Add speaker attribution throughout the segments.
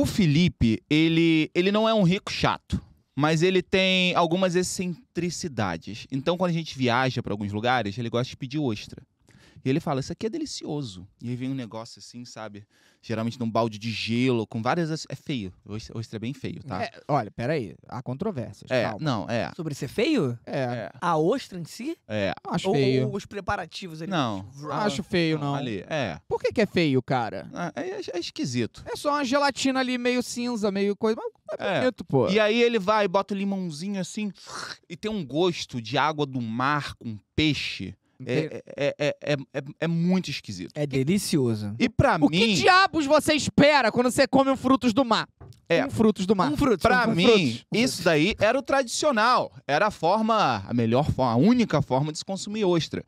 Speaker 1: O Felipe, ele, ele não é um rico chato, mas ele tem algumas excentricidades. Então, quando a gente viaja para alguns lugares, ele gosta de pedir ostra. E ele fala: Isso aqui é delicioso. E aí vem um negócio assim, sabe? Geralmente num balde de gelo, com várias. É feio. o hoje é bem feio, tá? É, olha, peraí. Há controvérsias. É, calma. não, é. Sobre ser feio? É. A ostra em si? É. Acho ou, feio. Ou os preparativos ali? Não. acho feio, não. Ali, é. Por que, que é feio, cara? Ah, é, é, é, esquisito. É só uma gelatina ali meio cinza, meio coisa. Mas é, é bonito, pô. E aí ele vai, bota o limãozinho assim, e tem um gosto de água do mar com peixe. É, é, é, é, é, muito esquisito. É delicioso. E pra o mim. O que diabos você espera quando você come um frutos do mar? É. Um frutos do mar. Um frutos, pra um, um mim, frutos. isso daí era o tradicional. Era a forma, a melhor forma, a única forma de se consumir ostra.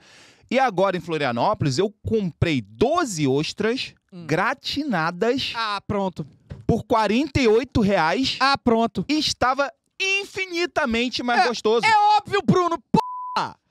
Speaker 1: E agora em Florianópolis, eu comprei 12 ostras hum. gratinadas. Ah, pronto. Por 48 reais. Ah, pronto. E estava infinitamente mais é, gostoso. É óbvio, Bruno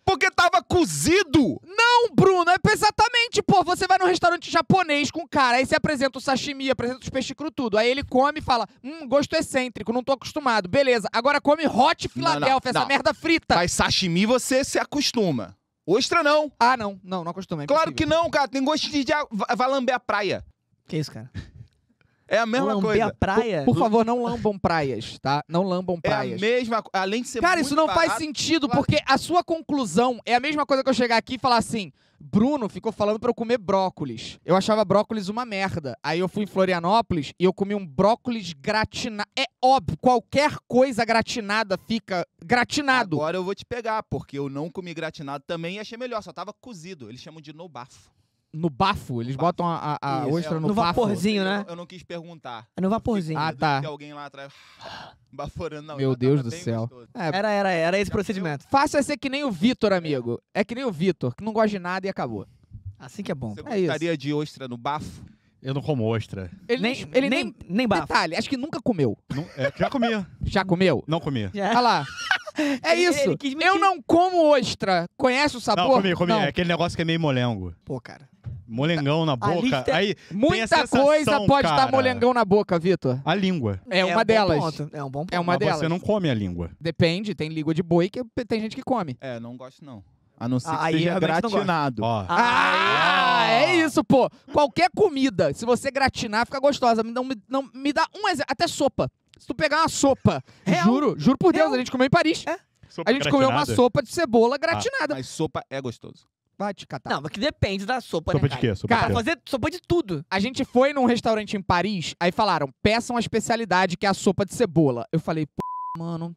Speaker 1: porque tava cozido. Não, Bruno, é exatamente, pô. Você vai num restaurante japonês com o cara, aí você apresenta o sashimi, apresenta os peixes cru tudo. Aí ele come e fala: hum, gosto excêntrico, não tô acostumado. Beleza, agora come hot Philadelphia, essa não. merda frita. Mas sashimi você se acostuma. Ostra não. Ah, não, não, não acostuma. É claro que não, cara. Tem gosto de. Vai lamber a praia. Que isso, cara? É a mesma Lamber coisa. a praia. Por, por, favor, não lambam praias, tá? Não lambam praias. É a mesma Além de ser Cara, isso não barato, faz sentido, claro. porque a sua conclusão é a mesma coisa que eu chegar aqui e falar assim. Bruno ficou falando para eu comer brócolis. Eu achava brócolis uma merda. Aí eu fui em Florianópolis e eu comi um brócolis gratinado. É óbvio, qualquer coisa gratinada fica gratinado. Agora eu vou te pegar, porque eu não comi gratinado também e achei melhor, só tava cozido. Eles chamam de no bafo no bafo, eles botam a, a, a ostra é, no, no bafo. vaporzinho, né? Eu, eu não quis perguntar. É no vaporzinho. Ah, tá. alguém lá atrás baforando na Meu Deus do céu. É, Era, era, era esse Já procedimento. Fácil é ser que nem o Vitor, amigo. É que nem o Vitor, que não gosta de nada e acabou. Assim que é bom. Você É isso. gostaria de ostra no bafo? Eu não como ostra. Ele nem, ele nem, nem, bafo. Detalhe, acho que nunca comeu. Não- é, já comia. Já comeu? Não comia. É. Olha lá. É isso. ele Eu não como ostra. Conhece o sabor? Não, comi, comi. Não. É aquele negócio que é meio molengo. Pô, cara. Molengão na boca. Aí, muita sensação, coisa pode estar molengão na boca, Vitor. A língua. É, é, é uma um delas. É um bom é ponto. É uma Mas delas. Você não come a língua. Depende, tem língua de boi que tem gente que come. É, não gosto não. A não ser ah, que seja gratinado. Ah, ah, é isso, pô. Qualquer comida, se você gratinar, fica gostosa. Me dá, um, não, me dá um exemplo. Até sopa. Se tu pegar uma sopa, é juro, juro por Deus, Real. a gente comeu em Paris. É. a gente gratinada. comeu uma sopa de cebola ah, gratinada. Ah, mas sopa é gostoso vai te catar. Não, mas que depende da sopa, Sopa né, de cara? quê? Sopa Cara, de quê? fazer sopa de tudo. A gente foi num restaurante em Paris, aí falaram, peçam a especialidade que é a sopa de cebola. Eu falei, p, mano,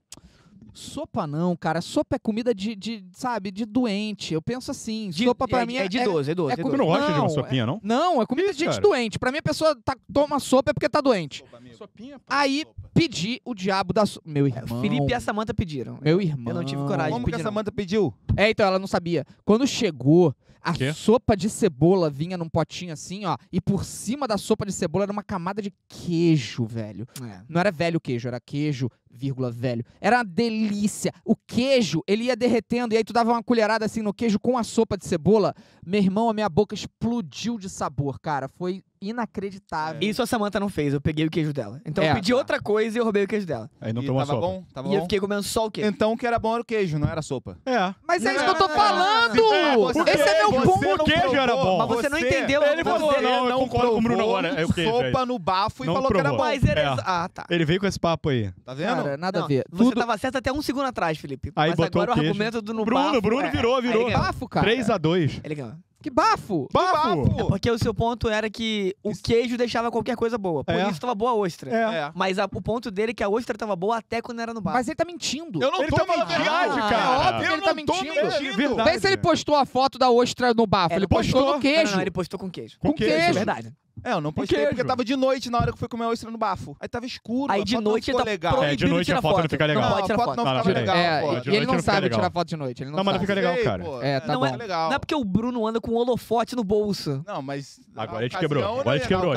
Speaker 1: Sopa não, cara. Sopa é comida de, de sabe, de doente. Eu penso assim. De, sopa pra é, mim é. É de é idoso, é idoso. É, é não gosta não, de uma sopinha, é não? Não, é comida Isso, de gente cara. doente. Pra mim a pessoa tá, toma sopa é porque tá doente. Sopinha, Aí sopa. pedi o diabo da sopa. Meu irmão. Felipe e a Samanta pediram. Meu irmão. Eu não tive coragem Como de pedir. que a Samanta pediu? É, então ela não sabia. Quando chegou, a sopa de cebola vinha num potinho assim, ó. E por cima da sopa de cebola era uma camada de queijo, velho. É. Não era velho queijo, era queijo vírgula velho. Era uma delícia. O queijo, ele ia derretendo, e aí tu dava uma colherada assim no queijo com a sopa de cebola. Meu irmão, a minha boca explodiu de sabor, cara. Foi inacreditável. É. Isso a Samanta não fez, eu peguei o queijo dela. Então é, eu pedi tá. outra coisa e eu roubei o queijo dela. Aí não e tomou tava sopa. bom? Tava e bom? eu fiquei comendo só o queijo. Então o que era bom era o queijo, não era a sopa. É. Mas é isso é. que eu tô falando! É, você, Esse é meu ponto! O queijo era bom. Mas você, você não entendeu. Ele falou, você não, não concordo com o Bruno agora. É o queijo, sopa é no bafo e não falou provou. que era bom. Mas era... É. Ah, tá. Ele veio com esse papo aí. Tá vendo? cara, nada não, a ver. Você Tudo... tava certo até um segundo atrás, Felipe. Aí mas botou agora o, o argumento do no Bruno, bafo, Bruno é, virou, é virou. É que bafo, cara. 3x2. Ele ganhou. Que bafo! Bafo! É porque o seu ponto era que o queijo deixava qualquer coisa boa. Por é. isso tava boa a ostra. É. é. Mas a, o ponto dele é que a ostra tava boa até quando era no bafo. Mas ele tá mentindo. Eu não ele tô tá mentindo, ah, cara. É óbvio, eu ele tá mentindo. mentindo. Vê se ele postou a foto da ostra no bafo. ele postou, postou, no queijo. Não, não, ele postou com queijo. Com, com queijo. queijo. Verdade. É, eu não postei queijo. porque tava de noite na hora que eu fui comer oyster no bafo. Aí tava escuro, Aí de noite tá legal. É, de noite a foto, não fica legal. Não, foto. Não, fica legal, é, e ele não, sabe tirar foto de noite. não, mas não fica legal, cara. é, tá não, bom. É, não é porque o Bruno anda com um holofote no bolso. Não, mas... Agora ele te quebrou. Agora ele te é, quebrou.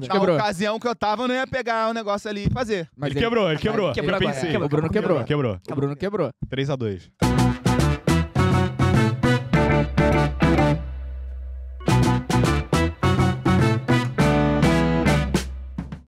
Speaker 1: Te quebrou. Na ocasião que eu tava, eu não ia pegar o negócio ali e fazer. Ele quebrou, ele quebrou. Eu pensei. O Bruno quebrou. Quebrou. O Bruno quebrou. 3x2.